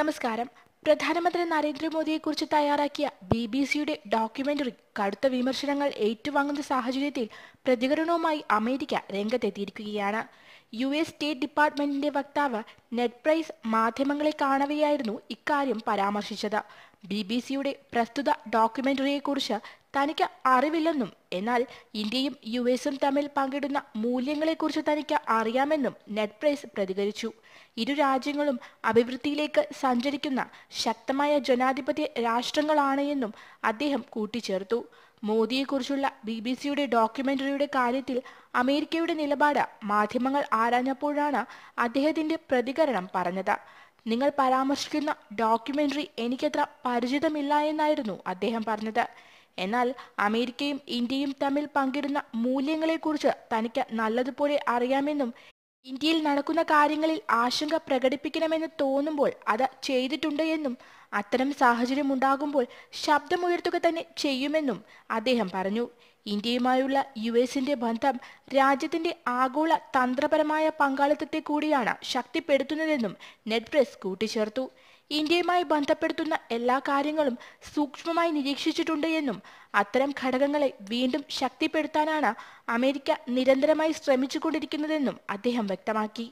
നമസ്കാരം പ്രധാനമന്ത്രി നരേന്ദ്രമോദിയെക്കുറിച്ച് തയ്യാറാക്കിയ ബി ബി സിയുടെ ഡോക്യുമെന്ററി കടുത്ത വിമർശനങ്ങൾ ഏറ്റുവാങ്ങുന്ന സാഹചര്യത്തിൽ പ്രതികരണവുമായി അമേരിക്ക രംഗത്തെത്തിയിരിക്കുകയാണ് യു എസ് സ്റ്റേറ്റ് ഡിപ്പാർട്ട്മെന്റിന്റെ വക്താവ് നെറ്റ് പ്രൈസ് മാധ്യമങ്ങളെ കാണവെയായിരുന്നു ഇക്കാര്യം പരാമർശിച്ചത് ബി ബി സിയുടെ പ്രസ്തുത ഡോക്യുമെന്ററിയെക്കുറിച്ച് തനിക്ക് അറിവില്ലെന്നും എന്നാൽ ഇന്ത്യയും യു എസും തമ്മിൽ പങ്കിടുന്ന മൂല്യങ്ങളെക്കുറിച്ച് തനിക്ക് അറിയാമെന്നും നെറ്റ് പ്രൈസ് പ്രതികരിച്ചു ഇരു രാജ്യങ്ങളും അഭിവൃദ്ധിയിലേക്ക് സഞ്ചരിക്കുന്ന ശക്തമായ ജനാധിപത്യ രാഷ്ട്രങ്ങളാണ് എന്നും അദ്ദേഹം കൂട്ടിച്ചേർത്തു മോദിയെക്കുറിച്ചുള്ള ബി ബി സിയുടെ ഡോക്യുമെന്ററിയുടെ കാര്യത്തിൽ അമേരിക്കയുടെ നിലപാട് മാധ്യമങ്ങൾ ആരാഞ്ഞപ്പോഴാണ് അദ്ദേഹത്തിന്റെ പ്രതികരണം പറഞ്ഞത് നിങ്ങൾ പരാമർശിക്കുന്ന ഡോക്യുമെന്ററി എനിക്കത്ര പരിചിതമില്ല എന്നായിരുന്നു അദ്ദേഹം പറഞ്ഞത് എന്നാൽ അമേരിക്കയും ഇന്ത്യയും തമ്മിൽ പങ്കിടുന്ന മൂല്യങ്ങളെക്കുറിച്ച് തനിക്ക് നല്ലതുപോലെ അറിയാമെന്നും ഇന്ത്യയിൽ നടക്കുന്ന കാര്യങ്ങളിൽ ആശങ്ക പ്രകടിപ്പിക്കണമെന്ന് തോന്നുമ്പോൾ അത് ചെയ്തിട്ടുണ്ട് എന്നും അത്തരം സാഹചര്യം ഉണ്ടാകുമ്പോൾ ശബ്ദമുയർത്തുക തന്നെ ചെയ്യുമെന്നും അദ്ദേഹം പറഞ്ഞു ഇന്ത്യയുമായുള്ള യു എസിന്റെ ബന്ധം രാജ്യത്തിന്റെ ആഗോള തന്ത്രപരമായ പങ്കാളിത്തത്തെ കൂടിയാണ് ശക്തിപ്പെടുത്തുന്നതെന്നും നെറ്റ് പ്രസ് കൂട്ടിച്ചേർത്തു ഇന്ത്യയുമായി ബന്ധപ്പെടുത്തുന്ന എല്ലാ കാര്യങ്ങളും സൂക്ഷ്മമായി നിരീക്ഷിച്ചിട്ടുണ്ട് എന്നും അത്തരം ഘടകങ്ങളെ വീണ്ടും ശക്തിപ്പെടുത്താനാണ് അമേരിക്ക നിരന്തരമായി ശ്രമിച്ചുകൊണ്ടിരിക്കുന്നതെന്നും അദ്ദേഹം വ്യക്തമാക്കി